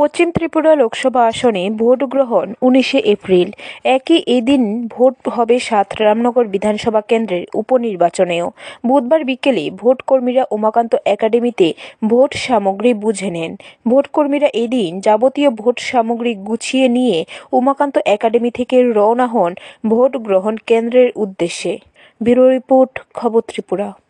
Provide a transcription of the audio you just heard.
পশ্চিম ত্রিপুরা লোকসভা আসনে ভোট গ্রহণ উনিশে এপ্রিল একই এদিন ভোট হবে সাত রামনগর বিধানসভা কেন্দ্রের উপনির্বাচনেও বুধবার বিকেলে ভোট কর্মীরা উমাকান্ত একাডেমিতে ভোট সামগ্রী বুঝে নেন ভোট কর্মীরা এদিন যাবতীয় ভোট সামগ্রী গুছিয়ে নিয়ে উমাকান্ত একাডেমি থেকে রওনা হন ভোট গ্রহণ কেন্দ্রের উদ্দেশ্যে ব্যুরো রিপোর্ট খবর ত্রিপুরা